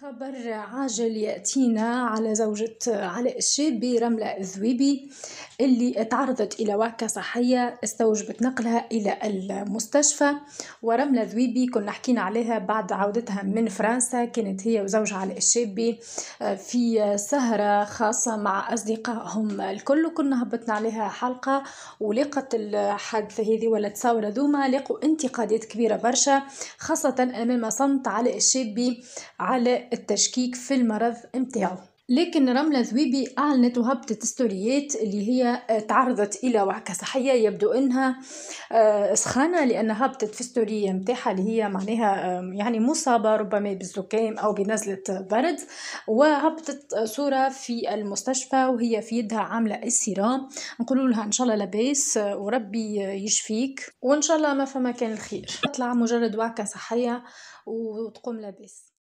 خبر عاجل يأتينا على زوجة علاء الشابي رملة الذويبي اللي تعرضت إلى وعكة صحية استوجبت نقلها إلى المستشفى ورملة ذويبي كنا حكينا عليها بعد عودتها من فرنسا كانت هي وزوجها علاء الشابي آه، في سهرة خاصة مع أصدقائهم الكل كنا هبطنا عليها حلقة ولقت الحادثة هذه ولا تصاور ذوما لقوا انتقادات كبيرة برشا خاصة أمام صمت علاء الشابي على التشكيك في المرض متاعو نعم. لكن رملة ذويبي أعلنت وهبطت ستوريات اللي هي آه، تعرضت إلى وعكة صحية يبدو أنها آه، سخانة لأنها هبطت في ستورية متاعها اللي هي معناها يعني مصابة ربما بالزكام أو بنزلة برد وهبطت صورة في المستشفى وهي في يدها عاملة السيرام نقول لها إن شاء الله لاباس آه، وربي يشفيك وإن شاء الله ما فما كان الخير تطلع مجرد وعكة صحية وتقوم لاباس